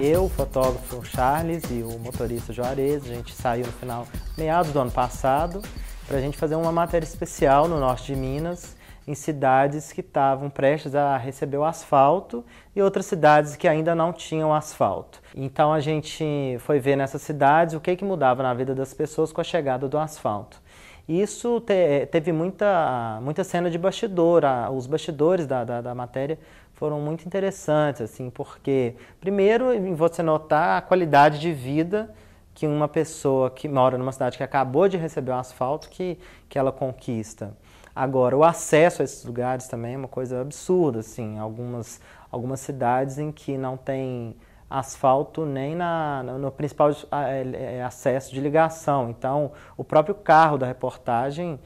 Eu, o fotógrafo Charles e o motorista Juarez, a gente saiu no final, meados do ano passado, para a gente fazer uma matéria especial no norte de Minas, em cidades que estavam prestes a receber o asfalto e outras cidades que ainda não tinham asfalto. Então a gente foi ver nessas cidades o que, que mudava na vida das pessoas com a chegada do asfalto. Isso te, eh, teve muita, muita cena de bastidor, a, os bastidores da, da, da matéria foram muito interessantes, assim, porque primeiro você notar a qualidade de vida que uma pessoa que mora numa cidade que acabou de receber o asfalto que, que ela conquista. Agora, o acesso a esses lugares também é uma coisa absurda, assim, algumas, algumas cidades em que não tem asfalto nem na, no principal ah, é, é, é, acesso de ligação. Então, o próprio carro da reportagem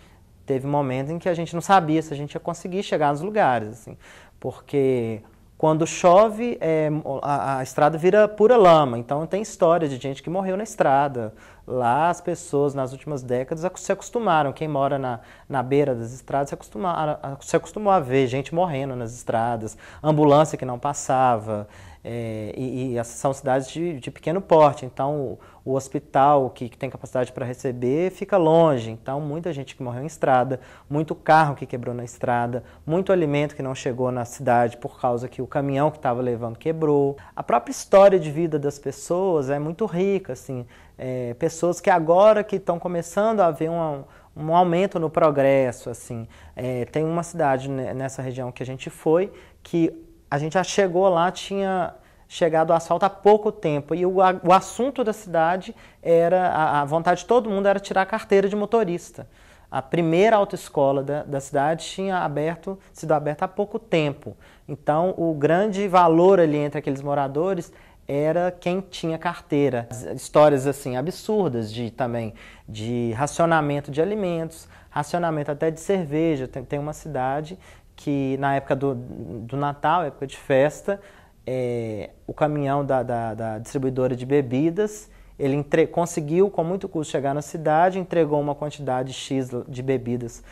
teve momentos em que a gente não sabia se a gente ia conseguir chegar nos lugares, assim porque quando chove, é, a, a, estrada vira pura lama. Então tem história de gente que morreu na estrada, Lá as pessoas, nas últimas décadas, se acostumaram, quem mora na, na beira das estradas se, acostumaram, se acostumou a ver gente morrendo nas estradas, ambulância que não passava, é, e, e são cidades de, de pequeno porte, então o hospital que, que tem capacidade para receber fica longe. Então, muita gente que morreu em estrada, muito carro que quebrou na estrada, muito alimento que não chegou na cidade por causa que o caminhão que estava levando quebrou. A própria história de vida das pessoas é muito rica, assim é, pessoas que agora que estão começando a ver um aumento no progresso, assim. É, tem uma cidade nessa região que a gente foi, que a gente já chegou lá, tinha chegado o asfalto há pouco tempo. E o, a, o assunto da cidade era, a, a, vontade de todo mundo era tirar a carteira de motorista. A primeira autoescola da, da cidade tinha aberto, sido aberta há pouco tempo. Então, o grande valor ali entre aqueles moradores era quem tinha carteira. Histórias assim absurdas de também de racionamento de alimentos, racionamento até de cerveja. Tem, tem uma cidade que na época do, do Natal, época de festa, é, o caminhão da, da, da, distribuidora de bebidas ele entre, conseguiu com muito custo chegar na cidade, entregou uma quantidade x de bebidas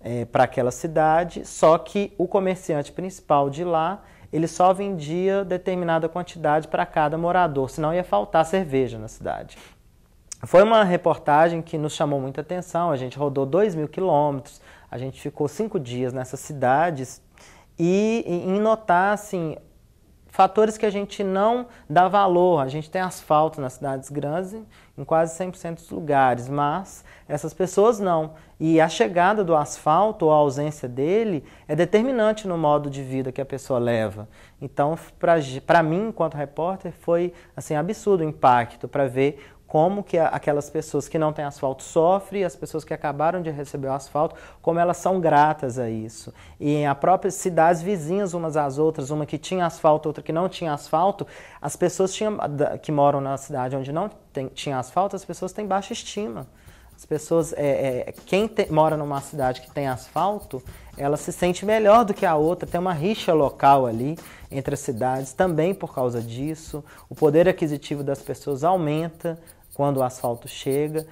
é, para aquela cidade, só que o comerciante principal de lá ele só vendia determinada quantidade para cada morador, senão ia faltar cerveja na cidade. Foi uma reportagem que nos chamou muita atenção. A gente rodou 2 mil quilômetros, a gente ficou cinco dias nessas cidades e em notar assim Fatores que a gente não dá valor. A gente tem asfalto nas cidades grandes em quase 100% dos lugares, mas essas pessoas não. E a chegada do asfalto ou a ausência dele é determinante no modo de vida que a pessoa leva. Então, para mim, enquanto repórter, foi assim absurdo o impacto para ver como que aquelas pessoas que não têm asfalto sofrem, as pessoas que acabaram de receber o asfalto, como elas são gratas a isso. E a próprias cidades vizinhas umas às outras, uma que tinha asfalto, outra que não tinha asfalto, as pessoas tinham, que moram na cidade onde não tem, tinha asfalto, as pessoas têm baixa estima. As pessoas, é, é, quem te, mora numa cidade que tem asfalto, ela se sente melhor do que a outra, tem uma rixa local ali entre as cidades também por causa disso. O poder aquisitivo das pessoas aumenta, quando o asfalto chega.